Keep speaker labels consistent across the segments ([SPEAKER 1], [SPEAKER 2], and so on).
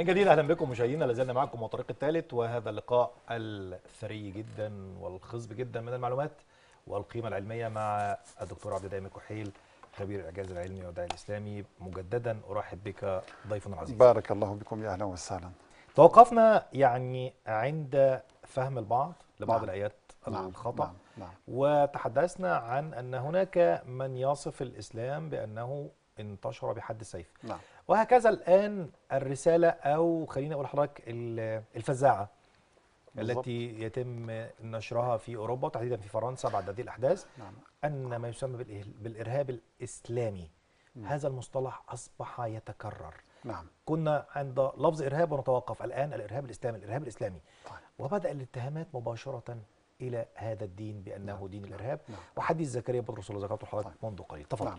[SPEAKER 1] من جديد اهلا بكم مشاهدينا لازلنا معكم وطريق الثالث وهذا اللقاء الثري جدا والخصب جدا من المعلومات والقيمه العلميه مع الدكتور عبد الدائم كحيل خبير الاعجاز العلمي والدعاء الاسلامي مجددا ارحب بك ضيفنا العزيز
[SPEAKER 2] بارك الله بكم يا اهلا وسهلا
[SPEAKER 1] توقفنا يعني عند فهم البعض لبعض نعم. الايات نعم. الخطا نعم. نعم. وتحدثنا عن ان هناك من يصف الاسلام بانه انتشر بحد السيف نعم. وهكذا الآن الرسالة أو خلينا أقول لحضرتك الفزاعة بالضبط. التي يتم نشرها في أوروبا وتحديدا في فرنسا بعد هذه الأحداث نعم. أن ما يسمى بالإرهاب الإسلامي نعم. هذا المصطلح أصبح يتكرر نعم. كنا عند لفظ إرهاب ونتوقف الآن الإرهاب الإسلامي الإرهاب الإسلامي طيب. وبدأ الاتهامات مباشرة إلى هذا الدين بأنه نعم. دين الإرهاب نعم. وحديث زكريا بطرس الله ذكرته حضرتك طيب. منذ قليل تفضل نعم.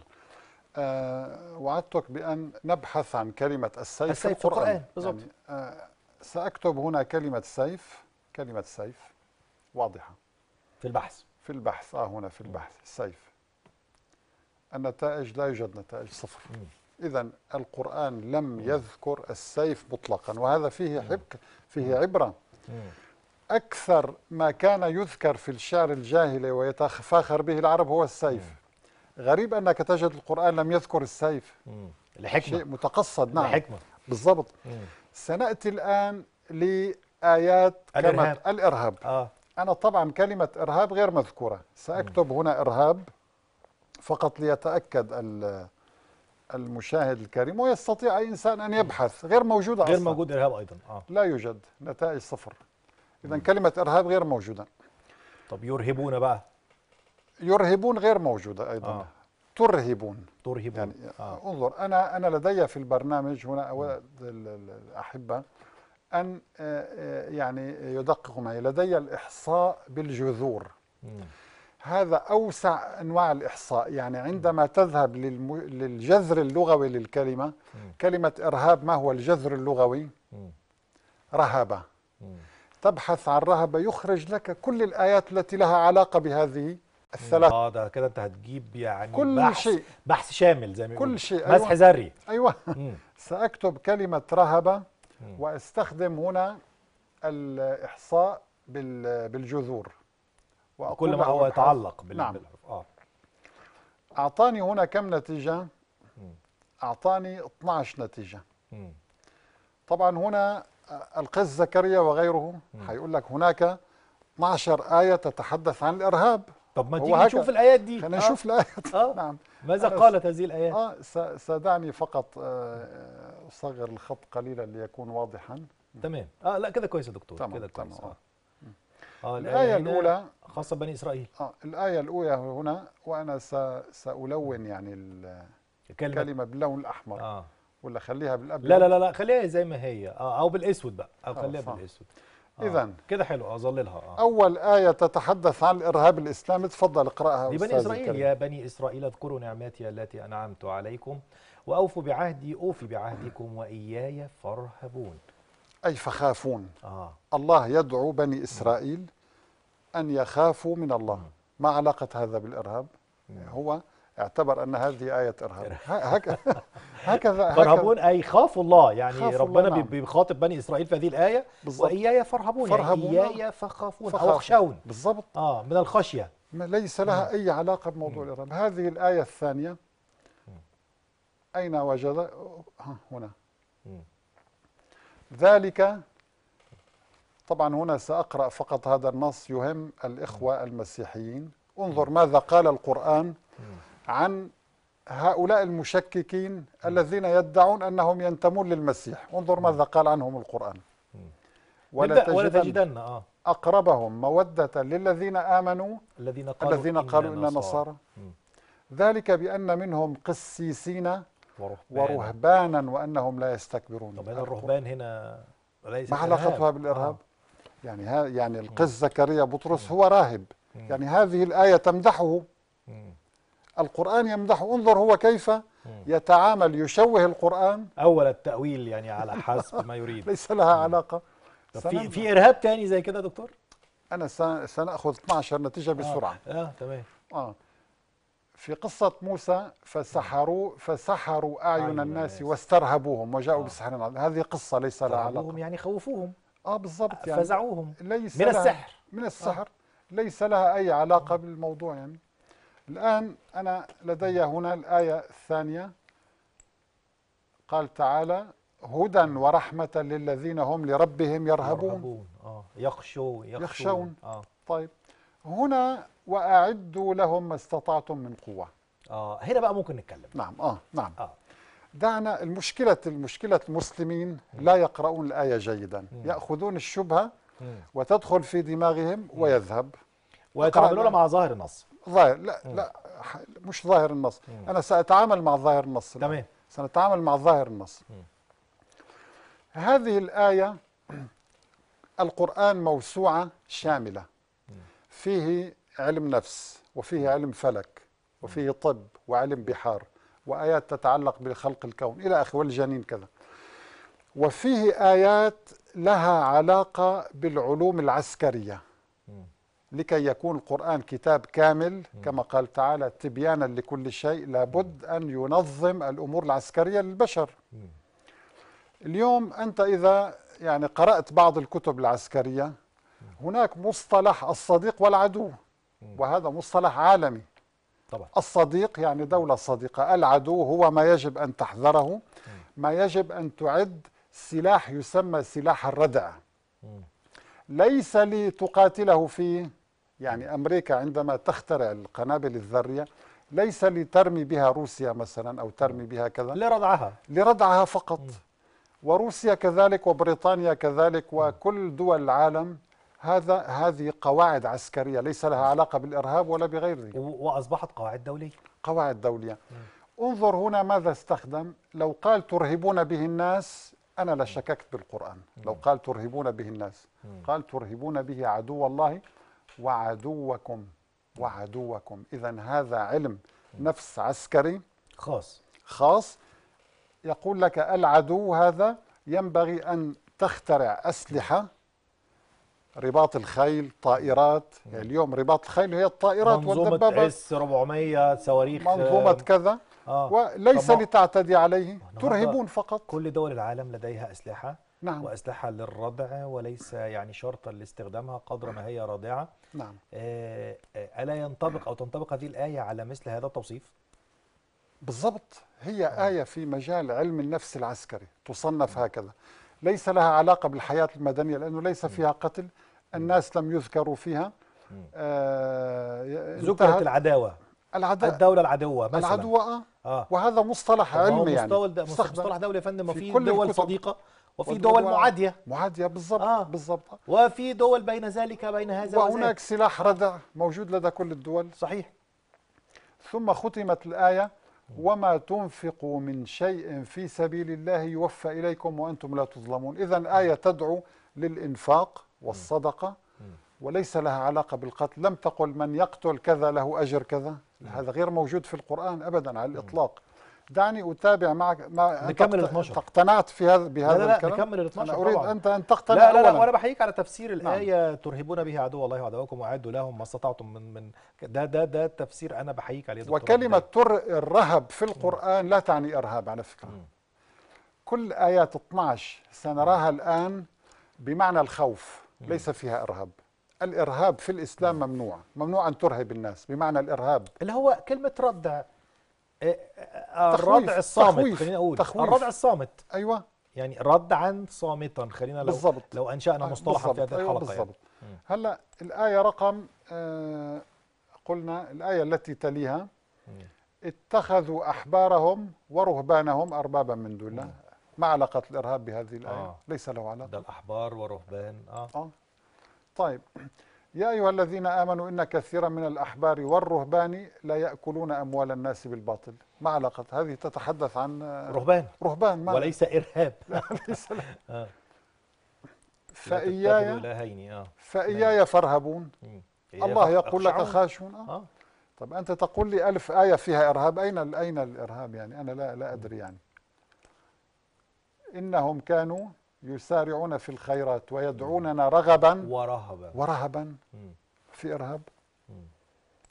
[SPEAKER 1] آه، وعدتك بأن نبحث عن كلمة السيف,
[SPEAKER 2] السيف في القرآن, القرآن. يعني، بالضبط يعني سأكتب هنا كلمة سيف كلمة سيف واضحة في البحث في البحث آه هنا في البحث السيف النتائج لا يوجد نتائج صفر إذا القرآن لم يذكر السيف مطلقا وهذا فيه حبك فيه عبرة أكثر ما كان يذكر في الشعر الجاهلي ويتفاخر به العرب هو السيف غريب انك تجد القران لم يذكر السيف لحكمه شيء متقصد نعم لحكمه بالضبط سناتي الان لايات الارهاب الارهاب آه. انا طبعا كلمه ارهاب غير مذكوره ساكتب مم. هنا ارهاب فقط ليتاكد المشاهد الكريم ويستطيع أي إنسان أن يبحث غير موجودة غير أصلا. موجود إرهاب أيضا آه. لا يوجد نتائج صفر إذا كلمة إرهاب غير موجودة طب يرهبون بقى يرهبون غير موجودة أيضا آه. ترهبون ترهبون يعني آه. انظر أنا أنا لدي في البرنامج هنا أود الأحبة أن آه، آه، يعني يدققوا معي لدي الإحصاء بالجذور م. هذا أوسع أنواع الإحصاء يعني عندما تذهب للجذر اللغوي للكلمة م. كلمة إرهاب ما هو الجذر اللغوي م. رهبة تبحث عن رهبة يخرج لك كل الآيات التي لها علاقة بهذه الثلاث اه
[SPEAKER 1] ده كده انت هتجيب يعني كل بحث شيء بحث شامل زي ما كل شيء مسح أيوة. ذري ايوه
[SPEAKER 2] ساكتب كلمه رهبه واستخدم هنا الاحصاء بالجذور
[SPEAKER 1] كل ما هو يتعلق بال... نعم. اه
[SPEAKER 2] اعطاني هنا كم نتيجه اعطاني 12 نتيجه طبعا هنا آه، القس زكريا وغيره هيقول لك هناك 12 ايه تتحدث عن الارهاب طب ما تيجي نشوف الآيات دي خلينا نشوف آه. الآيات آه. نعم ماذا قالت هذه الآيات؟ آه سدعني فقط آه، آه، أصغر الخط قليلا ليكون واضحا تمام اه لا كده كويس يا دكتور تمام كده كويس آه. آه الآية الأولى خاصة بني إسرائيل آه الآية الأولى هنا وأنا سألون يعني الكلمة, الكلمة باللون الأحمر آه ولا خليها بالأبيض لا لا لا
[SPEAKER 1] خليها زي ما هي آه أو بالأسود بقى أو آه، خليها بالأسود آه. اذا كده حلو اظللها آه،,
[SPEAKER 2] آه. اول ايه تتحدث عن الارهاب الاسلامي تفضل اقراها دي بني اسرائيل الكريم. يا
[SPEAKER 1] بني اسرائيل اذكروا نعمتي التي انعمت عليكم واوفوا بعهدي اوفي بعهدكم واياي فارهبون
[SPEAKER 2] اي فخافون آه. الله يدعو بني اسرائيل ان يخافوا من الله ما علاقه هذا بالارهاب هو
[SPEAKER 1] اعتبر ان هذه ايه ارهاب هكذا هكذا ترهبون اي خافوا الله يعني ربنا نعم. بيخاطب بني اسرائيل في هذه الايه واياي فارهبون فرهبون يعني نعم. اياي فخافون
[SPEAKER 2] او اخشون
[SPEAKER 1] بالظبط اه من الخشيه
[SPEAKER 2] ليس لها نعم. اي علاقه بموضوع نعم. الارهاب هذه الايه الثانيه اين وجد هنا ذلك طبعا هنا ساقرا فقط هذا النص يهم الاخوه المسيحيين انظر ماذا قال القرآن عن هؤلاء المشككين الذين يدعون أنهم ينتمون للمسيح انظر ماذا قال عنهم القرآن ولتجدن آه. أقربهم مودة للذين آمنوا
[SPEAKER 1] الذين قالوا, الذين قالوا إن نصارى
[SPEAKER 2] ذلك بأن منهم قسيسين ورهبانا, ورهبانا وأنهم لا يستكبرون
[SPEAKER 1] طبعا الرهبان هنا ليس ما علاقتها بالإرهاب؟
[SPEAKER 2] آه. يعني ها يعني القس زكريا بطرس هو راهب يعني هذه الآية تمدحه القرآن يمدحه انظر هو كيف يتعامل يشوه القرآن أول التأويل يعني على حسب ما يريد ليس لها علاقة في في إرهاب تاني زي كده دكتور أنا سنأخذ 12 نتيجة بسرعة آه, آه تمام آه في قصة موسى فسحروا فسحروا أعين, أعين الناس, الناس واسترهبوهم وجاءوا آه. بسحر هذه قصة ليس لها علاقة يعني خوفوهم اه بالضبط يعني فزعوهم ليس من السحر من السحر آه. ليس لها أي علاقة بالموضوع يعني الآن أنا لدي هنا الآية الثانية قال تعالى هدى ورحمة للذين هم لربهم يرهبون, يرهبون.
[SPEAKER 1] آه. يخشو يخشون, يخشون.
[SPEAKER 2] آه. طيب هنا وأعدوا لهم ما استطعتم من قوة آه. هنا بقى ممكن نتكلم نعم آه نعم آه. دعنا المشكلة المشكلة المسلمين لا يقرؤون الآية جيدا م. يأخذون الشبهة م. وتدخل في دماغهم م. ويذهب ويتعاملون مع ظاهر النص ظاهر لا لا مش ظاهر النص انا ساتعامل مع ظاهر النص تمام سنتعامل مع ظاهر النص هذه الايه القران موسوعه شامله فيه علم نفس وفيه علم فلك وفيه طب وعلم بحار وايات تتعلق بخلق الكون الى اخره والجنين كذا وفيه ايات لها علاقه بالعلوم العسكريه لكي يكون القرآن كتاب كامل كما قال تعالى تبيانا لكل شيء لابد أن ينظم الأمور العسكرية للبشر اليوم أنت إذا يعني قرأت بعض الكتب العسكرية هناك مصطلح الصديق والعدو وهذا مصطلح عالمي الصديق يعني دولة صديقة العدو هو ما يجب أن تحذره ما يجب أن تعد سلاح يسمى سلاح الردع ليس لتقاتله فيه يعني أمريكا عندما تخترع القنابل الذرية ليس لترمي بها روسيا مثلا أو ترمي بها كذا لردعها لردعها فقط وروسيا كذلك وبريطانيا كذلك وكل دول العالم هذا هذه قواعد عسكرية ليس لها علاقة بالإرهاب ولا بغيره وأصبحت قواعد دولية قواعد دولية انظر هنا ماذا استخدم لو قال ترهبون به الناس أنا لشككت بالقرآن لو قال ترهبون به الناس قال ترهبون به عدو الله وعدوكم وعدوكم إذا هذا علم نفس عسكري خاص خاص يقول لك العدو هذا ينبغي أن تخترع أسلحة رباط الخيل طائرات يعني اليوم رباط الخيل هي الطائرات والدبابات منظومة اس
[SPEAKER 1] 400 صواريخ منظومة كذا
[SPEAKER 2] آه. وليس لتعتدي عليه
[SPEAKER 1] ترهبون فقط كل دول العالم لديها أسلحة نعم. وأسلحة للردع وليس يعني شرطا لاستخدامها قدر ما هي رادعة نعم. آه، آه، ألا ينطبق أو تنطبق هذه الآية على مثل هذا التوصيف؟
[SPEAKER 2] بالضبط هي نعم. آية في مجال علم النفس العسكري تصنف نعم. هكذا ليس لها علاقة بالحياة المدنية لأنه ليس نعم. فيها قتل نعم. الناس لم يذكروا فيها نعم. آه ذكرت العداوة العداء الدولة العدوة مثلا العدوة آه. آه. وهذا مصطلح علمي يعني مصطلح دولي يا فندم في, في كل دول صديقة وفي دول معادية معادية بالضبط آه بالضبط وفي دول بين ذلك بين هذا وهناك وزيك. سلاح ردع موجود لدى كل الدول صحيح ثم ختمت الآية وما تنفقوا من شيء في سبيل الله يوفى إليكم وأنتم لا تظلمون إذا آية تدعو للإنفاق والصدقة وليس لها علاقة بالقتل لم تقل من يقتل كذا له أجر كذا هذا غير موجود في القرآن أبدا على الإطلاق دعني اتابع معك ما نكمل ال 12 اقتنعت في هذا بهذا لا لا, لا الكلام نكمل ال 12 انا اريد انت ان تقتنع لا لا, لا وانا
[SPEAKER 1] بحييك على تفسير نعم. الايه نعم. ترهبون به عدو الله وعدوكم واعدوا لهم ما استطعتم من من ده ده ده تفسير انا بحييك عليه دكتور وكلمه تر الرهب في القران لا تعني ارهاب على فكره م. كل ايات 12
[SPEAKER 2] سنراها الان بمعنى الخوف ليس فيها ارهاب الارهاب في الاسلام ممنوع ممنوع ان ترهب الناس بمعنى الارهاب اللي هو كلمه ردع آه،
[SPEAKER 1] آه، الردع الصامت خلينا اقول تخويف. الردع الصامت ايوه يعني ردعا صامتا خلينا لو بالزبط. لو انشانا أيوة، مصطلحا في هذه الحلقه يعني. أيوة، بالضبط بالظبط يعني.
[SPEAKER 2] هلا الايه رقم آه قلنا الايه التي تليها مم. اتخذوا احبارهم ورهبانهم اربابا من دون الله ما علاقه الارهاب بهذه الايه آه. ليس له علاقه ده
[SPEAKER 1] الاحبار ورهبان اه, آه.
[SPEAKER 2] طيب يا أيها الذين آمنوا إن كثيرا من الأحبار والرهبان لا يأكلون أموال الناس بالباطل ما علاقة هذه تتحدث عن رهبان رهبان ما وليس إرهاب ليس آه. فإياي آه. فإياي نعم. فارهبون الله يقول لك خاشون آه. طب أنت تقول لي ألف آية فيها إرهاب أين أين الإرهاب يعني أنا لا لا أدري يعني إنهم كانوا يسارعون في الخيرات ويدعوننا رغبا ورهبا ورهبا في إرهاب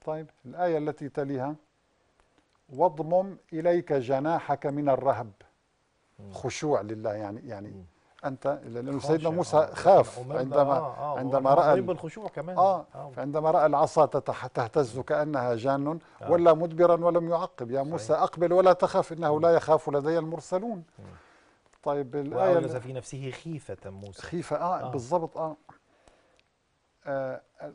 [SPEAKER 2] طيب الآية التي تليها واضمم إليك جناحك من الرهب خشوع لله يعني يعني انت لانه سيدنا آه، موسى خاف عندما آه آه عندما راى
[SPEAKER 1] الخشوع كمان
[SPEAKER 2] آه فعندما آه. راى العصا تهتز كانها جان آه. ولا مدبرا ولم يعقب يا موسى اقبل ولا تخف انه لا يخاف لدي المرسلون
[SPEAKER 1] طيب الآية وأنزل يعني في نفسه خيفة موسى خيفة آه, آه. بالضبط آه.
[SPEAKER 2] آه, آه،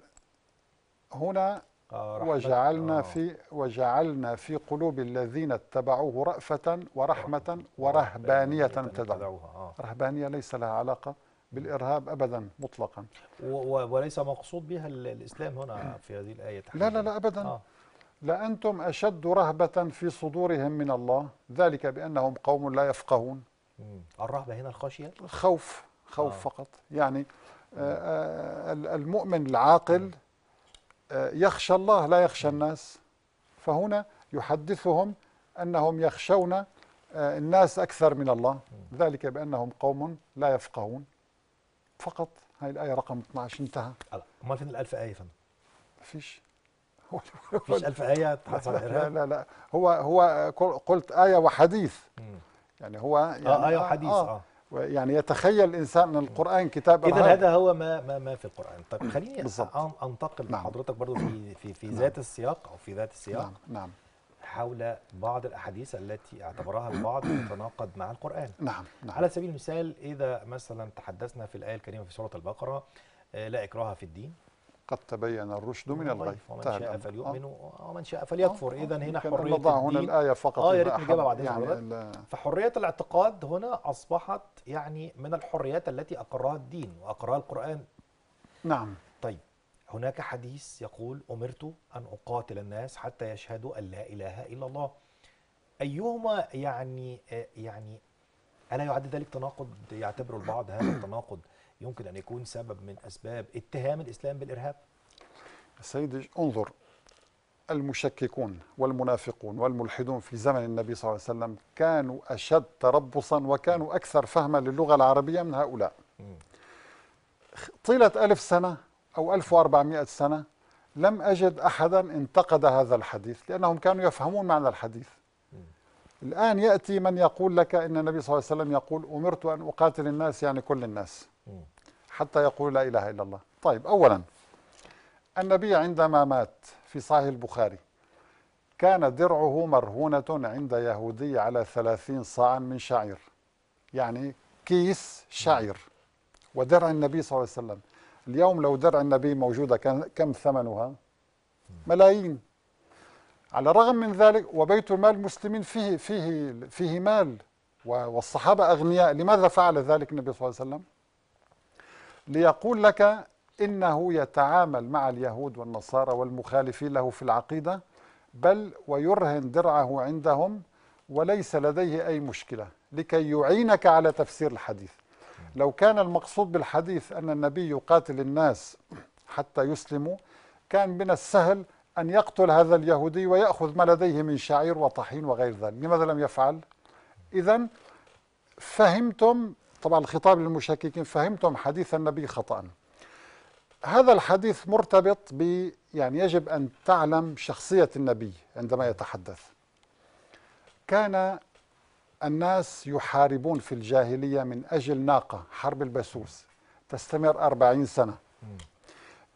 [SPEAKER 2] هنا آه وجعلنا آه. في وجعلنا في قلوب الذين اتبعوه رأفة ورحمة آه، ورهبانية ابتدعوها آه. رهبانية ليس لها علاقة بالإرهاب أبدا مطلقا
[SPEAKER 1] وليس مقصود بها الإسلام هنا في هذه الآية تحديدا لا لا لا أبدا آه.
[SPEAKER 2] لأنتم أشد رهبة في صدورهم من الله ذلك بأنهم قوم لا يفقهون
[SPEAKER 1] الرهبة هنا الخشية
[SPEAKER 2] خوف خوف آه. فقط يعني آه, آه، المؤمن العاقل آه يخشى الله لا يخشى الناس فهنا يحدثهم أنهم يخشون آه، الناس أكثر من الله ذلك بأنهم قوم لا يفقهون فقط هاي الآية رقم 12 انتهى أمال فين الألف آية فندم؟ فيش فيش ألف آية لا, لا لا هو هو قلت آية وحديث مم. يعني هو آه، يعني آية آه آية وحديث آه, آه. يعني يتخيل الانسان ان القران كتاب اذا هذا
[SPEAKER 1] هو ما ما ما في القران طب نعم. خليني بالزبط. انتقل نعم. لحضرتك برضو في في في نعم. ذات السياق او في ذات السياق نعم. نعم حول بعض الاحاديث التي اعتبرها البعض نعم. تتناقض مع القران نعم. نعم على سبيل المثال اذا مثلا تحدثنا في الايه الكريمه في سوره البقره آه، لا اكراه في الدين
[SPEAKER 2] قد تبين الرشد من الغي ومن شاء فليؤمن
[SPEAKER 1] آه. ومن شاء فليكفر آه، اذا هنا حريه نضع هنا الايه فقط اه يا ريت نجيبها بعدين يعني فحريه الاعتقاد هنا اصبحت يعني من الحريات التي اقرها الدين واقرها القران نعم طيب هناك حديث يقول امرت ان اقاتل الناس حتى يشهدوا ان لا اله الا الله ايهما يعني آه، يعني ألا يعد ذلك تناقض يعتبر البعض هذا التناقض يمكن أن يكون سبب من أسباب اتهام الإسلام بالإرهاب
[SPEAKER 2] سيدي انظر المشككون والمنافقون والملحدون في زمن النبي صلى الله عليه وسلم كانوا أشد تربصا وكانوا أكثر فهما للغة العربية من هؤلاء طيلة ألف سنة أو 1400 سنة لم أجد أحدا انتقد هذا الحديث لأنهم كانوا يفهمون معنى الحديث الآن يأتي من يقول لك أن النبي صلى الله عليه وسلم يقول أمرت أن أقاتل الناس يعني كل الناس حتى يقول لا إله إلا الله طيب أولا النبي عندما مات في صحيح البخاري كان درعه مرهونة عند يهودي على ثلاثين صاعا من شعير يعني كيس شعير ودرع النبي صلى الله عليه وسلم اليوم لو درع النبي موجودة كان كم ثمنها ملايين على الرغم من ذلك وبيت المال المسلمين فيه فيه فيه مال والصحابة أغنياء لماذا فعل ذلك النبي صلى الله عليه وسلم ليقول لك إنه يتعامل مع اليهود والنصارى والمخالفين له في العقيدة بل ويرهن درعه عندهم وليس لديه أي مشكلة لكي يعينك على تفسير الحديث لو كان المقصود بالحديث أن النبي يقاتل الناس حتى يسلموا كان من السهل أن يقتل هذا اليهودي ويأخذ ما لديه من شعير وطحين وغير ذلك لماذا لم يفعل؟ إذا فهمتم طبعا الخطاب للمشككين فهمتم حديث النبي خطأ هذا الحديث مرتبط ب يعني يجب أن تعلم شخصية النبي عندما يتحدث كان الناس يحاربون في الجاهلية من أجل ناقة حرب البسوس تستمر أربعين سنة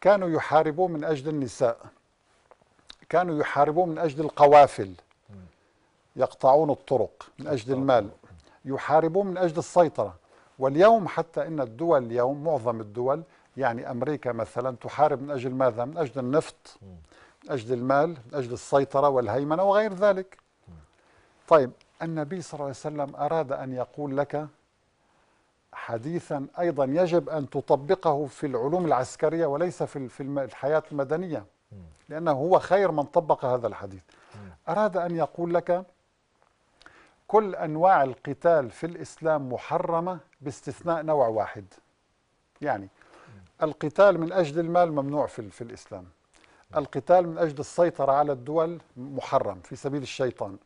[SPEAKER 2] كانوا يحاربون من أجل النساء كانوا يحاربون من أجل القوافل يقطعون الطرق من أجل المال يحاربون من أجل السيطرة واليوم حتى إن الدول اليوم معظم الدول يعني أمريكا مثلا تحارب من أجل ماذا؟ من أجل النفط من أجل المال من أجل السيطرة والهيمنة وغير ذلك طيب النبي صلى الله عليه وسلم أراد أن يقول لك حديثا أيضا يجب أن تطبقه في العلوم العسكرية وليس في الحياة المدنية لأنه هو خير من طبق هذا الحديث أراد أن يقول لك كل أنواع القتال في الإسلام محرمة باستثناء نوع واحد يعني القتال من أجل المال ممنوع في, في الإسلام القتال من أجل السيطرة على الدول محرم في سبيل الشيطان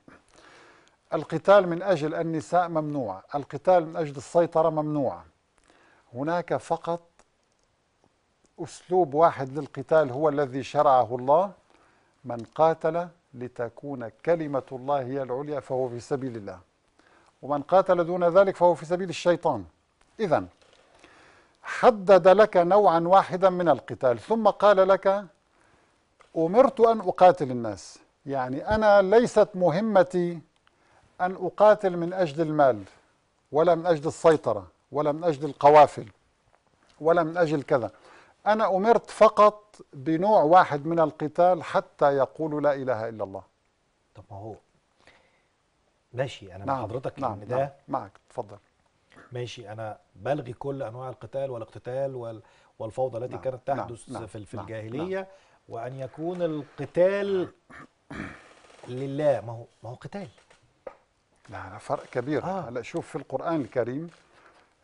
[SPEAKER 2] القتال من أجل النساء ممنوع القتال من أجل السيطرة ممنوع هناك فقط أسلوب واحد للقتال هو الذي شرعه الله من قاتل لتكون كلمة الله هي العليا فهو في سبيل الله ومن قاتل دون ذلك فهو في سبيل الشيطان إذا حدد لك نوعا واحدا من القتال ثم قال لك أمرت أن أقاتل الناس يعني أنا ليست مهمتي أن أقاتل من أجل المال ولا من أجل السيطرة ولا من أجل القوافل ولا من أجل كذا أنا أمرت فقط بنوع واحد من القتال حتى يقولوا لا إله إلا الله
[SPEAKER 1] طب ما هو ماشي أنا نعم مع حضرتك نعم إن نعم، ده نعم معك تفضل ماشي أنا بلغي كل أنواع القتال والاقتتال وال والفوضى التي نعم كانت نعم، تحدث نعم في, في نعم, نعم. الجاهلية نعم وأن يكون القتال لله ما هو
[SPEAKER 2] ما هو قتال لا فرق كبير آه. هلا شوف في القرآن الكريم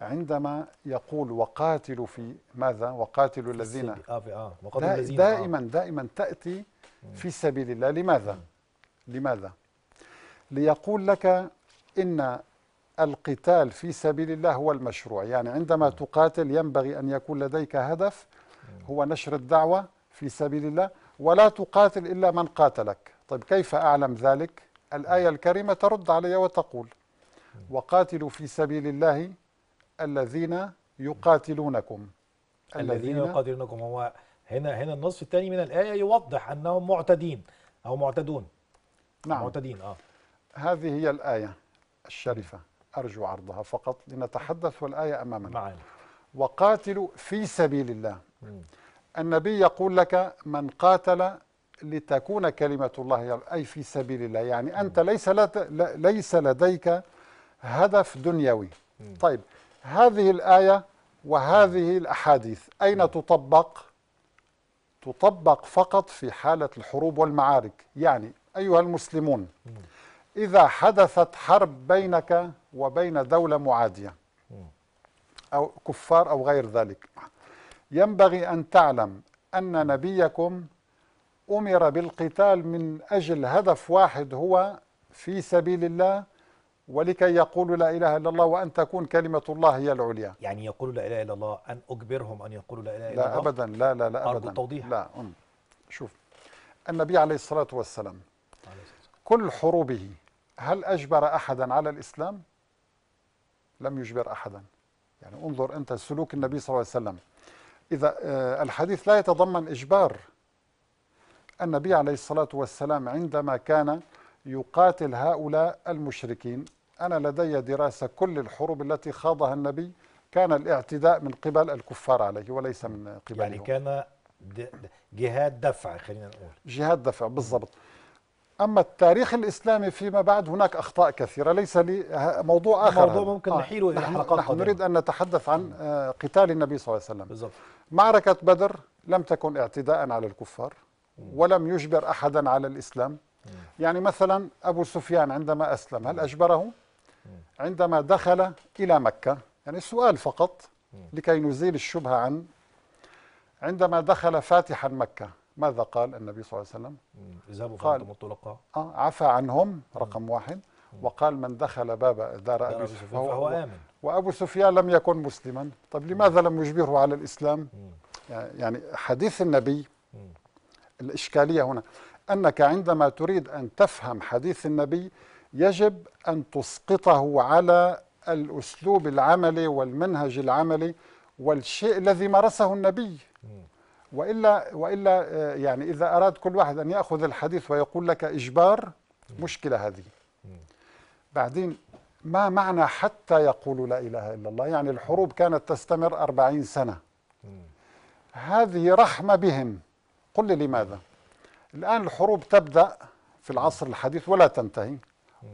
[SPEAKER 2] عندما يقول وقاتلوا في ماذا وقاتلوا آه، آه، الذين
[SPEAKER 1] آه دائما
[SPEAKER 2] دائما تأتي في سبيل الله لماذا لماذا ليقول لك إن القتال في سبيل الله هو المشروع يعني عندما تقاتل ينبغي أن يكون لديك هدف هو نشر الدعوة في سبيل الله ولا تقاتل إلا من قاتلك طيب كيف أعلم ذلك الآية الكريمة ترد علي وتقول وقاتلوا في سبيل الله الذين يقاتلونكم
[SPEAKER 1] الذين يقاتلونكم هو هنا هنا النصف الثاني من الآية يوضح أنهم معتدين أو معتدون نعم معتدين آه
[SPEAKER 2] هذه هي الآية الشريفة أرجو عرضها فقط لنتحدث والآية أمامنا معنا وقاتلوا في سبيل الله م. النبي يقول لك من قاتل لتكون كلمة الله أي في سبيل الله يعني أنت ليس ليس لديك هدف دنيوي م. طيب هذه الآية وهذه الأحاديث أين تطبق؟ تطبق فقط في حالة الحروب والمعارك يعني أيها المسلمون إذا حدثت حرب بينك وبين دولة معادية أو كفار أو غير ذلك ينبغي أن تعلم أن نبيكم أمر بالقتال من أجل هدف واحد هو في سبيل الله ولكي يقولوا لا إله إلا الله وأن تكون كلمة الله هي العليا
[SPEAKER 1] يعني يقولوا لا إله إلا الله أن أجبرهم أن يقولوا لا إله إلا الله لا أبدا لا لا لا أبدا أرجو التوضيح
[SPEAKER 2] لا شوف النبي عليه الصلاة والسلام كل حروبه هل أجبر أحدا على الإسلام؟ لم يجبر أحدا يعني انظر أنت سلوك النبي صلى الله عليه وسلم إذا آه، الحديث لا يتضمن إجبار النبي عليه الصلاة والسلام عندما كان يقاتل هؤلاء المشركين أنا لدي دراسة كل الحروب التي خاضها النبي كان الاعتداء من قبل الكفار عليه وليس من قبل يعني كان جهاد دفع خلينا نقول جهاد دفع بالضبط أما التاريخ الإسلامي فيما بعد هناك أخطاء كثيرة ليس لي موضوع آخر موضوع ممكن آه، نحيله آه إلى حلقات نحن نريد أن نتحدث عن آه، قتال النبي صلى الله عليه وسلم بالضبط معركة بدر لم تكن اعتداء على الكفار ولم يجبر أحدا على الإسلام يعني مثلا أبو سفيان عندما أسلم هل أجبره؟ عندما دخل إلى مكة يعني سؤال فقط لكي نزيل الشبهة عن عندما دخل فاتحا مكة ماذا قال النبي صلى الله عليه وسلم
[SPEAKER 1] اذهبوا فأنتم الطلقاء
[SPEAKER 2] آه عفى عنهم رقم واحد وقال من دخل باب دار أبي سفيان فهو, فهو آمن وأبو سفيان لم يكن مسلما طب لماذا لم يجبره على الإسلام يعني حديث النبي الإشكالية هنا أنك عندما تريد أن تفهم حديث النبي يجب أن تسقطه على الأسلوب العملي والمنهج العملي والشيء الذي مارسه النبي وإلا, وإلا آه، يعني إذا أراد كل واحد أن يأخذ الحديث ويقول لك إجبار مشكلة هذه بعدين ما معنى حتى يقولوا لا إله إلا الله يعني الحروب كانت تستمر أربعين سنة هذه رحمة بهم قل لي لماذا الآن الحروب تبدأ في العصر الحديث ولا تنتهي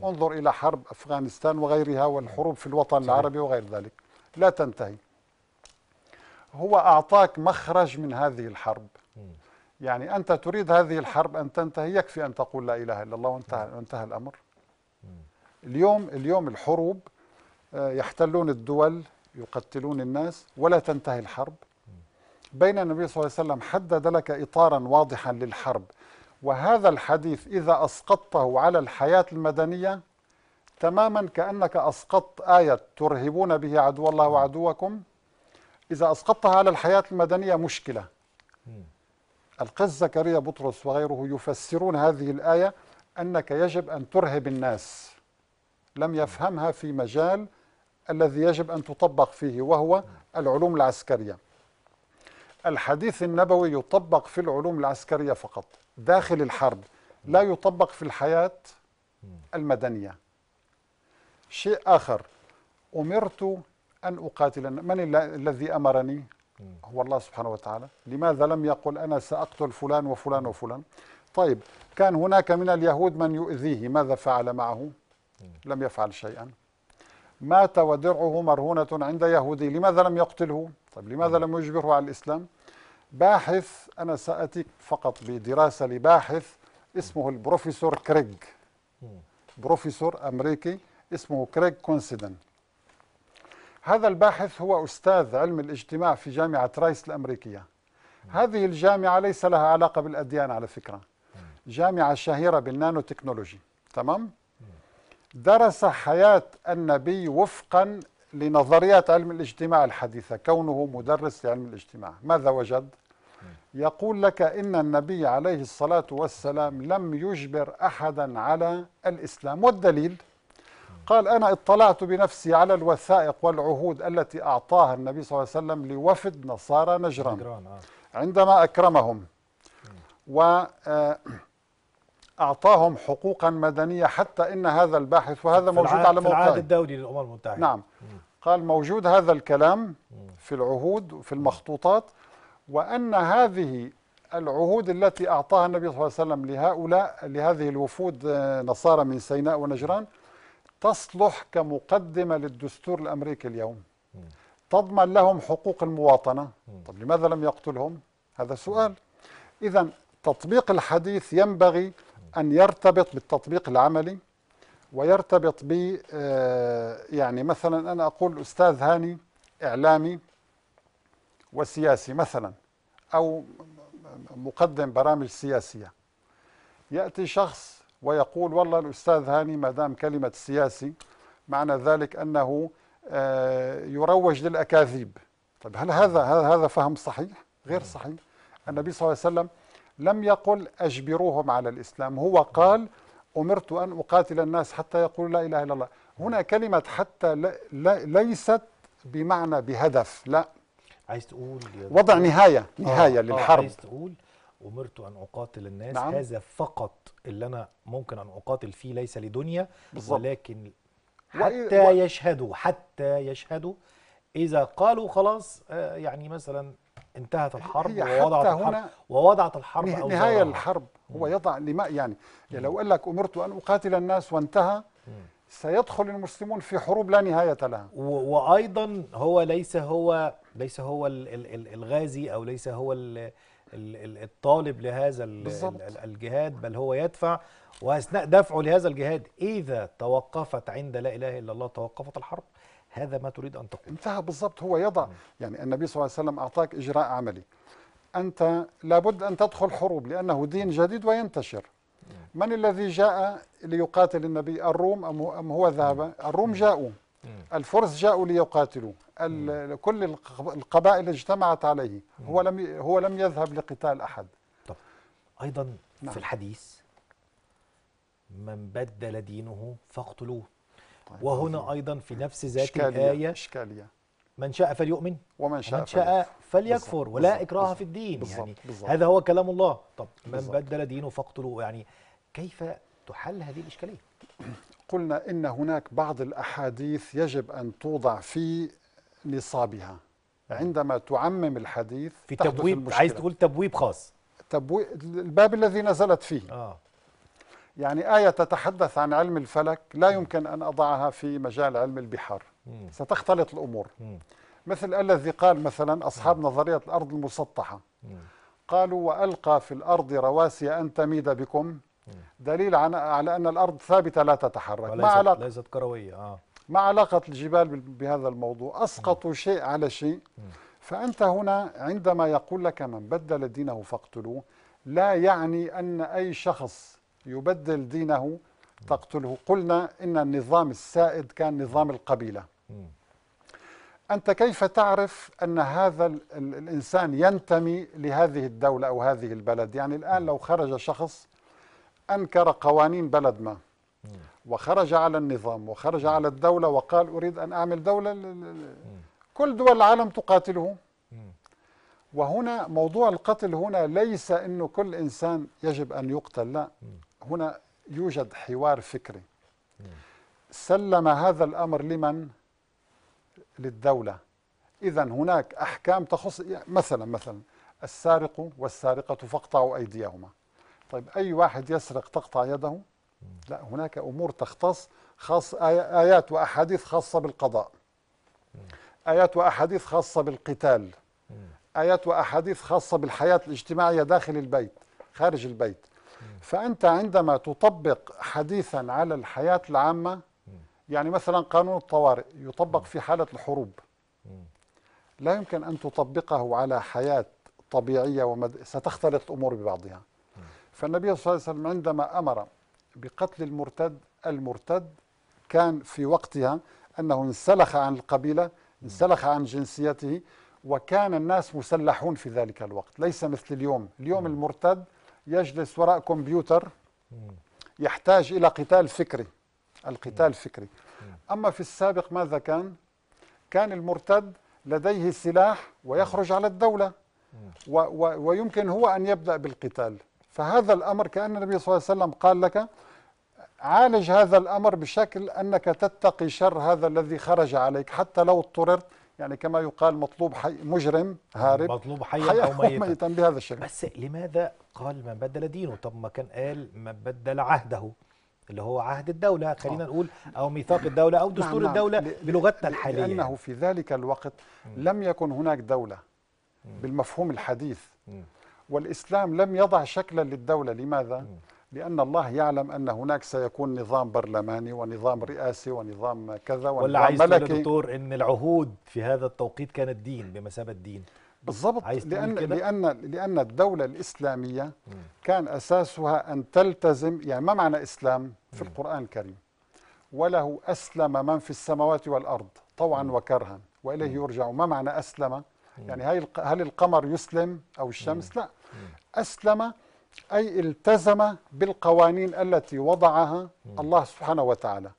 [SPEAKER 2] انظر إلى حرب أفغانستان وغيرها والحروب في الوطن العربي وغير ذلك لا تنتهي هو أعطاك مخرج من هذه الحرب يعني أنت تريد هذه الحرب أن تنتهي يكفي أن تقول لا إله إلا الله وانتهى, وانتهى الأمر اليوم اليوم الحروب آه، يحتلون الدول يقتلون الناس ولا تنتهي الحرب بين النبي صلى الله عليه وسلم حدد لك إطارا واضحا للحرب وهذا الحديث إذا أسقطته على الحياة المدنية تماما كأنك أسقطت آية ترهبون به عدو الله وعدوكم إذا أسقطتها على الحياة المدنية مشكلة القس زكريا بطرس وغيره يفسرون هذه الآية أنك يجب أن ترهب الناس لم يفهمها في مجال الذي يجب أن تطبق فيه وهو العلوم العسكرية الحديث النبوي يطبق في العلوم العسكرية فقط داخل الحرب لا يطبق في الحياة المدنية شيء آخر أمرت أن أقاتل من الذي أمرني هو الله سبحانه وتعالى لماذا لم يقل أنا سأقتل فلان وفلان وفلان طيب كان هناك من اليهود من يؤذيه ماذا فعل معه لم يفعل شيئا مات ودرعه مرهونة عند يهودي لماذا لم يقتله طيب لماذا لم يجبره على الإسلام باحث أنا سأتيك فقط بدراسة لباحث اسمه البروفيسور كريغ بروفيسور أمريكي اسمه كريغ كونسيدن هذا الباحث هو أستاذ علم الاجتماع في جامعة رايس الأمريكية هذه الجامعة ليس لها علاقة بالأديان على فكرة جامعة شهيرة بالنانو تكنولوجي تمام؟ درس حياة النبي وفقا لنظريات علم الاجتماع الحديثة كونه مدرس لعلم الاجتماع ماذا وجد؟ يقول لك إن النبي عليه الصلاة والسلام لم يجبر أحدا على الإسلام والدليل قال أنا اطلعت بنفسي على الوثائق والعهود التي أعطاها النبي صلى الله عليه وسلم لوفد نصارى نجران آه. عندما أكرمهم و آه، أعطاهم حقوقا مدنية حتى إن هذا الباحث وهذا موجود على موقع العهد الدولي
[SPEAKER 1] للأمم المتحدة نعم
[SPEAKER 2] قال موجود هذا الكلام في العهود وفي المخطوطات وأن هذه العهود التي أعطاها النبي صلى الله عليه وسلم لهؤلاء لهذه الوفود آه، نصارى من سيناء ونجران تصلح كمقدمة للدستور الأمريكي اليوم تضمن لهم حقوق المواطنة طب لماذا لم يقتلهم؟ هذا سؤال إذا تطبيق الحديث ينبغي أن يرتبط بالتطبيق العملي ويرتبط ب آه، يعني مثلا أنا أقول أستاذ هاني إعلامي وسياسي مثلا أو مقدم برامج سياسية يأتي شخص ويقول والله الأستاذ هاني ما دام كلمة سياسي معنى ذلك أنه آه، يروج للأكاذيب طيب هل هذا هذا فهم صحيح؟ غير صحيح النبي صلى الله عليه وسلم لم يقل أجبروهم على الإسلام هو قال أمرت أن أقاتل الناس حتى يقولوا لا إله إلا الله هنا كلمة حتى ليست بمعنى بهدف لا
[SPEAKER 1] عايز تقول وضع نهاية آه، نهاية آه للحرب عايز تقول أمرت أن أقاتل الناس نعم. هذا فقط اللي أنا ممكن أن أقاتل فيه ليس لدنيا بالزبط. ولكن حتى و... يشهدوا حتى يشهدوا إذا قالوا خلاص آه، يعني مثلا انتهت الحرب ووضعت الحرب هنا ووضعت الحرب أو نهاية
[SPEAKER 2] الحرب هو يضع لما يعني لو قال لك أمرت أن
[SPEAKER 1] أقاتل الناس وانتهى سيدخل المسلمون في حروب لا نهاية لها وأيضا هو ليس هو ليس هو الغازي أو ليس هو الطالب لهذا الجهاد بل هو يدفع وأثناء دفعه لهذا الجهاد إذا توقفت عند لا إله إلا الله توقفت الحرب هذا ما تريد أن تقول انتهى
[SPEAKER 2] بالضبط هو يضع يعني النبي صلى الله عليه وسلم أعطاك إجراء عملي أنت لابد أن تدخل حروب لأنه دين جديد وينتشر من الذي جاء ليقاتل النبي الروم أم هو ذهب الروم جاءوا الفرس جاءوا ليقاتلوا كل القبائل اجتمعت عليه هو لم هو لم يذهب لقتال أحد
[SPEAKER 1] طب أيضا نعم. في الحديث من بدل دينه فاقتلوه طيب. وهنا أيضا في نفس ذات الآية إشكالية من شاء فليؤمن ومن شاء, من شاء فليكفر بالزبط ولا إكراه في الدين بالزبط يعني بالزبط هذا هو كلام الله طب من بدل دينه فاقتلوا يعني كيف تحل هذه الإشكالية؟
[SPEAKER 2] قلنا إن هناك بعض الأحاديث يجب أن توضع في نصابها عندما تعمم الحديث في تبويب عايز تقول تبويب خاص تبويب الباب الذي نزلت فيه آه. يعني آية تتحدث عن علم الفلك لا يمكن أن أضعها في مجال علم البحار ستختلط الأمور مثل الذي قال مثلا أصحاب نظرية الأرض المسطحة قالوا وألقى في الأرض رواسي أن تميد بكم دليل على أن الأرض ثابتة لا تتحرك ما علاقة
[SPEAKER 1] ليست كروية آه.
[SPEAKER 2] ما علاقة الجبال بهذا الموضوع أسقطوا شيء على شيء فأنت هنا عندما يقول لك من بدل دينه فاقتلوه لا يعني أن أي شخص يبدل دينه تقتله قلنا إن النظام السائد كان نظام القبيلة أنت كيف تعرف أن هذا الإنسان ينتمي لهذه الدولة أو هذه البلد يعني الآن لو خرج شخص أنكر قوانين بلد ما وخرج على النظام وخرج على الدولة وقال أريد أن أعمل دولة كل دول العالم تقاتله وهنا موضوع القتل هنا ليس أنه كل إنسان يجب أن يقتل لا هنا يوجد حوار فكري سلم هذا الأمر لمن؟ للدولة إذا هناك أحكام تخص يعني مثلا مثلا السارق والسارقة فاقطعوا أيديهما طيب أي واحد يسرق تقطع يده؟ لا هناك أمور تختص خاص آيات وأحاديث خاصة بالقضاء آيات وأحاديث خاصة بالقتال آيات وأحاديث خاصة بالحياة الاجتماعية داخل البيت خارج البيت فأنت عندما تطبق حديثا على الحياة العامة يعني مثلا قانون الطوارئ يطبق في حالة الحروب لا يمكن أن تطبقه على حياة طبيعية ومد... ستختلط الأمور ببعضها فالنبي صلى الله عليه وسلم عندما أمر بقتل المرتد المرتد كان في وقتها أنه انسلخ عن القبيلة انسلخ عن جنسيته وكان الناس مسلحون في ذلك الوقت ليس مثل اليوم اليوم المرتد يجلس وراء كمبيوتر يحتاج إلى قتال فكري القتال فكري أما في السابق ماذا كان؟ كان المرتد لديه سلاح ويخرج على الدولة و و ويمكن هو أن يبدأ بالقتال فهذا الأمر كأن النبي صلى الله عليه وسلم قال لك عالج هذا الأمر بشكل أنك تتقي شر هذا الذي خرج عليك حتى لو اضطررت يعني
[SPEAKER 1] كما يقال مطلوب حي مجرم هارب مطلوب حيا حي أو ميتا, ميتا بهذا الشكل بس لماذا قال من بدل دينه طب ما كان قال من بدل عهده اللي هو عهد الدولة خلينا أوه. نقول أو ميثاق الدولة أو دستور نعم, نعم. الدولة بلغتنا الحالية لأنه في ذلك الوقت
[SPEAKER 2] لم يكن هناك دولة بالمفهوم الحديث والإسلام لم يضع شكلا للدولة لماذا؟ لأن الله يعلم أن هناك سيكون نظام برلماني ونظام رئاسي ونظام كذا ونظام ولا عايز ملكي دكتور
[SPEAKER 1] أن العهود في هذا التوقيت كانت دين بمثابة دين بالضبط لأن, لأن, لأن الدولة الإسلامية
[SPEAKER 2] كان أساسها أن تلتزم يعني ما معنى إسلام في القرآن الكريم وله أسلم من في السماوات والأرض طوعا وكرها وإليه يرجع ما معنى أسلم يعني هل القمر يسلم أو الشمس لا أسلم أي التزم بالقوانين التي وضعها الله سبحانه وتعالى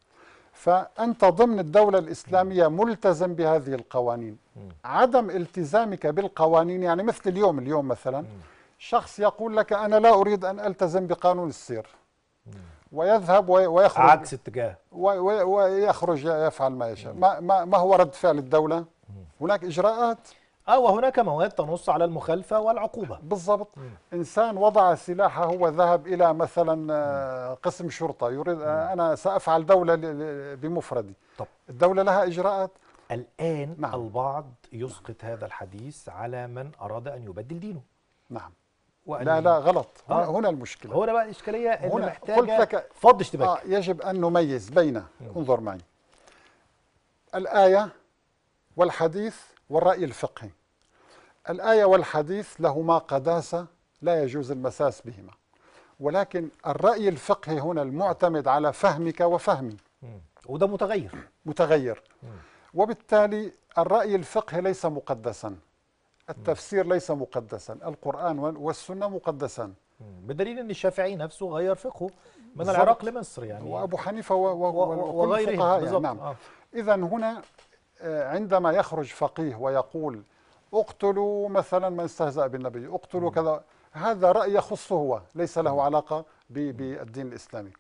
[SPEAKER 2] فأنت ضمن الدولة الإسلامية ملتزم بهذه القوانين عدم التزامك بالقوانين يعني مثل اليوم اليوم مثلا شخص يقول لك أنا لا أريد أن ألتزم بقانون السير ويذهب ويخرج عكس اتجاه ويخرج يفعل ما يشاء ما, ما هو رد فعل الدولة هناك إجراءات اه وهناك مواد تنص على المخالفه والعقوبه بالضبط انسان وضع سلاحه هو ذهب الى مثلا آه، قسم شرطه يريد آه، انا سافعل
[SPEAKER 1] دوله بمفردي طب الدوله لها اجراءات الان نعم. البعض يسقط نعم. هذا الحديث على من اراد ان يبدل دينه نعم لا لا غلط آه. هنا المشكله هنا بقى الاشكاليه اللي هنا محتاجه قلت لك
[SPEAKER 2] فض اشتباك آه يجب ان نميز بين انظر معي الايه والحديث والرأي الفقهي الآية والحديث لهما قداسة لا يجوز المساس بهما ولكن الرأي الفقهي هنا المعتمد على فهمك وفهمي وده متغير متغير وبالتالي الرأي الفقهي ليس مقدسا التفسير ليس مقدسا القرآن والسنة مقدسان بدليل ان الشافعي نفسه غير فقهه من العراق لمصر يعني وابو حنيفه وغيره يعني نعم آه. اذا هنا آه، عندما يخرج فقيه ويقول اقتلوا مثلا من استهزأ بالنبي اقتلوا كذا هذا رأي يخصه هو ليس له علاقة بالدين الإسلامي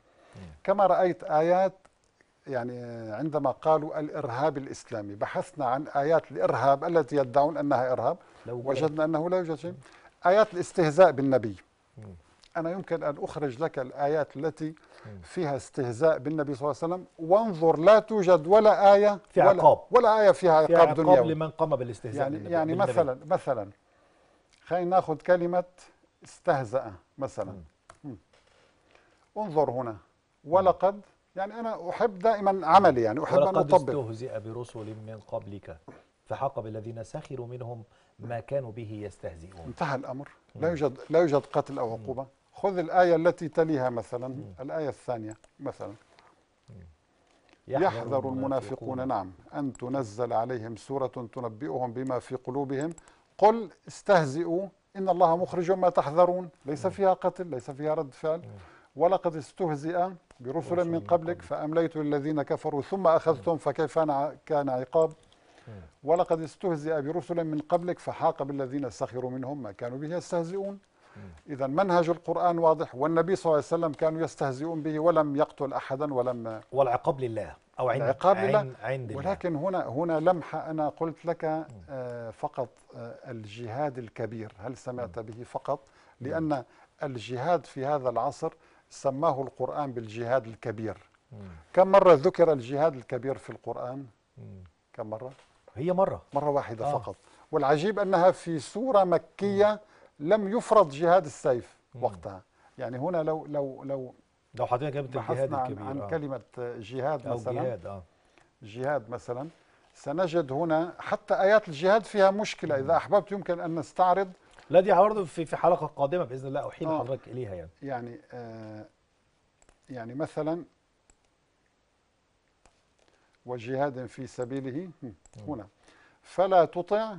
[SPEAKER 2] كما رأيت آيات يعني عندما قالوا الإرهاب الإسلامي بحثنا عن آيات الإرهاب التي يدعون أنها إرهاب وجدنا أنه لا يوجد شيء آيات الاستهزاء بالنبي أنا يمكن أن أخرج لك الآيات التي فيها استهزاء بالنبي صلى الله عليه وسلم وانظر لا توجد ولا آية في ولا عقاب ولا آية فيها عقاب, في عقاب دنيوي لمن قام
[SPEAKER 1] بالاستهزاء يعني, بالنبي يعني بالنبي مثلا
[SPEAKER 2] مثلا خلينا ناخذ كلمة استهزأ مثلا م. م. انظر هنا ولقد يعني أنا أحب دائما عملي يعني أحب أن أطبق ولقد
[SPEAKER 1] استهزئ برسل من قبلك فحق بالذين سخروا منهم ما كانوا به يستهزئون انتهى الأمر
[SPEAKER 2] لا يوجد لا يوجد قتل أو عقوبة خذ الآية التي تليها مثلا الآية الثانية مثلا يحذر, يحذر المنافقون نعم أن تنزل عليهم سورة تنبئهم بما في قلوبهم قل استهزئوا إن الله مخرج ما تحذرون ليس فيها قتل ليس فيها رد فعل ولقد استهزئ برسل من قبلك فأمليت للذين كفروا ثم أخذتهم فكيف كان عقاب ولقد استهزئ برسل من قبلك فحاق بالذين سخروا منهم ما كانوا به يستهزئون إذا منهج القرآن واضح والنبي صلى الله عليه وسلم كانوا يستهزئون به ولم يقتل أحدا ولم
[SPEAKER 1] والعقاب لله أو عند العقاب لله عين ولكن
[SPEAKER 2] هنا هنا لمحة أنا قلت لك آه، فقط آه، الجهاد الكبير هل سمعت به فقط لأن الجهاد في هذا العصر سماه القرآن بالجهاد الكبير كم مرة ذكر الجهاد الكبير في القرآن كم مرة هي مرة مرة واحدة آه. فقط والعجيب أنها في سورة مكية لم يفرض جهاد السيف وقتها يعني هنا لو لو لو
[SPEAKER 1] لو حضرتك جبت الجهاد الكبير عن, آه. كلمه
[SPEAKER 2] جهاد أو مثلا جهاد آه. جهاد مثلا سنجد هنا حتى ايات الجهاد فيها مشكله اذا احببت يمكن ان نستعرض لا دي برضه في في حلقه قادمه باذن الله احيل آه. حضرتك اليها يعني يعني آه يعني مثلا وجهاد في سبيله هنا فلا تطع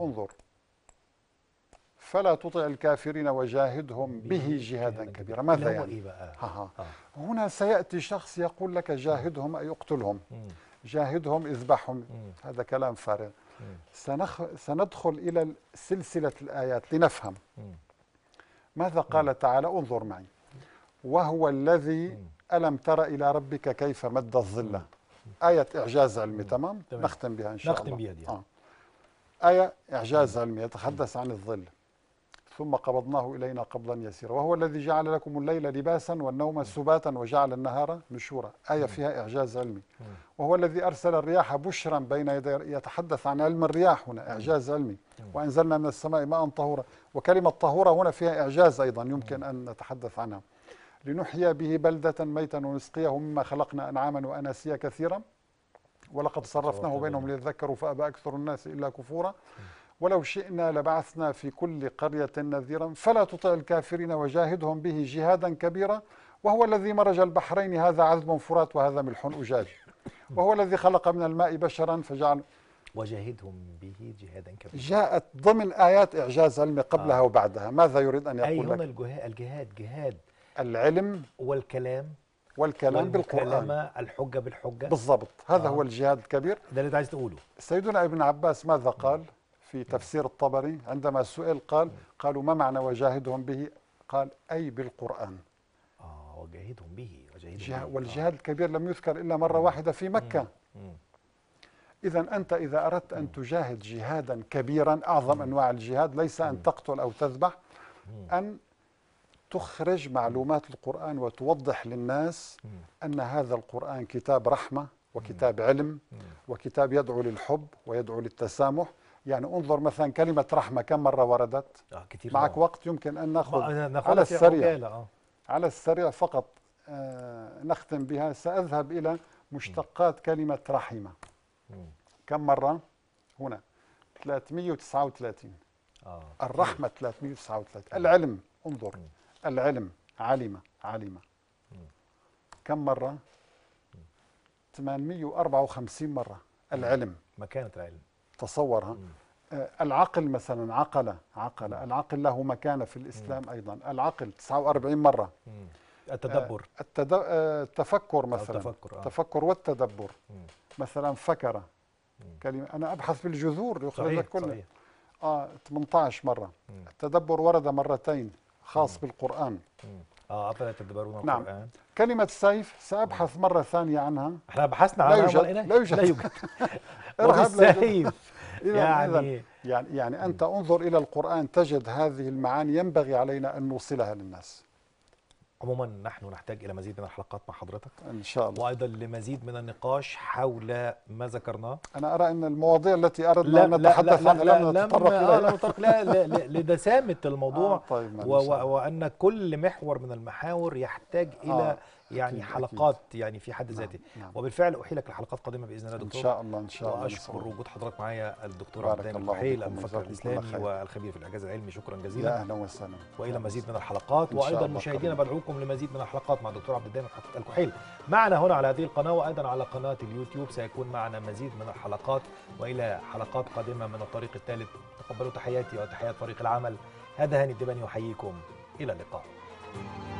[SPEAKER 2] انظر فلا تطع الكافرين وجاهدهم به جهادا كبيرا ماذا يعني؟
[SPEAKER 1] ها ها. آه.
[SPEAKER 2] هنا سيأتي شخص يقول لك جاهدهم أي اقتلهم جاهدهم اذبحهم هذا كلام فارغ سنخ... سندخل إلى سلسلة الآيات لنفهم ماذا قال تعالى انظر معي وهو الذي ألم تر إلى ربك كيف مد الظل آية إعجاز علمي تمام؟, نختم بها إن شاء الله نختم بها آه. آية إعجاز علمي يتحدث عن الظل ثم قبضناه إلينا قبضا يسيرا وهو الذي جعل لكم الليل لباسا والنوم سباتا وجعل النهار نشورا آية فيها إعجاز علمي وهو الذي أرسل الرياح بشرا بين يدي يتحدث عن علم الرياح هنا إعجاز علمي وأنزلنا من السماء ماء طهورا وكلمة طهورا هنا فيها إعجاز أيضا يمكن أن نتحدث عنها لنحيا به بلدة ميتا ونسقيه مما خلقنا أنعاما وأناسيا كثيرا ولقد صرفناه بينهم ليذكروا فأبى أكثر الناس إلا كفورا ولو شئنا لبعثنا في كل قرية نذيرا فلا تطع الكافرين وجاهدهم به جهادا كبيرا وهو الذي مرج البحرين هذا عذب فرات وهذا ملح أجاج وهو الذي خلق من الماء بشرا فجعل
[SPEAKER 1] وجاهدهم به جهادا كبيرا جاءت
[SPEAKER 2] ضمن آيات إعجاز علمي قبلها آه. وبعدها ماذا يريد أن يقول
[SPEAKER 1] أي أي الجهاد جهاد العلم والكلام والكلام بالقرآن الحجة بالحجة بالضبط هذا آه. هو الجهاد الكبير ده اللي عايز تقوله سيدنا
[SPEAKER 2] ابن عباس ماذا قال في تفسير الطبري عندما سئل قال قالوا ما معنى وجاهدهم به قال أي بالقرآن
[SPEAKER 1] آه وجاهدهم به وجاهدهم
[SPEAKER 2] والجهاد آه. الكبير لم يذكر إلا مرة واحدة في مكة إذا أنت إذا أردت أن تجاهد جهادا كبيرا أعظم أنواع الجهاد ليس أن تقتل أو تذبح أن تخرج معلومات القرآن وتوضح للناس أن هذا القرآن كتاب رحمة وكتاب علم وكتاب يدعو للحب ويدعو للتسامح يعني انظر مثلا كلمة رحمة كم مرة وردت آه كتير معك طبعا. وقت يمكن أن نأخذ على السريع آه. على السريع فقط آه نختم بها سأذهب إلى مشتقات م. كلمة رحمة م. كم مرة هنا 339 آه. الرحمة 339 العلم انظر م. العلم علم علم كم مرة 854 مرة العلم مكانة العلم تصورها آه، العقل مثلا عقل عقل العقل له مكانة في الإسلام أيضا العقل 49 مرة التدبر آه، التد... آه، التفكر مثلا التفكر, آه. التفكر والتدبر مثلا فكرة كلمة أنا أبحث الجذور يخرج لك كله آه 18 مرة التدبر ورد مرتين خاص بالقرآن
[SPEAKER 1] اه افلا تدبرون نعم.
[SPEAKER 2] كلمه سيف سابحث مره ثانيه عنها احنا بحثنا عنها لا يوجد, لا يوجد.
[SPEAKER 1] ارهب
[SPEAKER 2] سيف يعني يعني يعني انت انظر الى القران تجد هذه المعاني ينبغي
[SPEAKER 1] علينا ان نوصلها للناس عموما نحن نحتاج الى مزيد من الحلقات مع حضرتك ان شاء الله وايضا لمزيد من النقاش حول ما ذكرناه انا ارى ان المواضيع التي
[SPEAKER 2] اردنا ان نتحدث عنها لم نتطرق لها لا نتطرق لا, لا, لا
[SPEAKER 1] لدسامه الموضوع آه طيب وان كل محور من المحاور يحتاج آه الى يعني أكيد حلقات أكيد. يعني في حد ذاته نعم. نعم. وبالفعل احيلك لحلقات قادمه باذن الله دكتور ان شاء الله ان شاء الله واشكر وجود حضرتك معايا الدكتور عبد الدايم الفحيل المفكر الاسلامي والخبير في الاعجاز العلمي شكرا جزيلا اهلا وسهلا والى مزيد من الحلقات وايضا مشاهدينا بدعوكم لمزيد من الحلقات مع الدكتور عبد الدايم الكحيل معنا هنا على هذه القناه وايضا على قناه اليوتيوب سيكون معنا مزيد من الحلقات والى حلقات قادمه من الطريق الثالث تقبلوا تحياتي وتحيات فريق العمل هذا هاني الدباني يحييكم الى اللقاء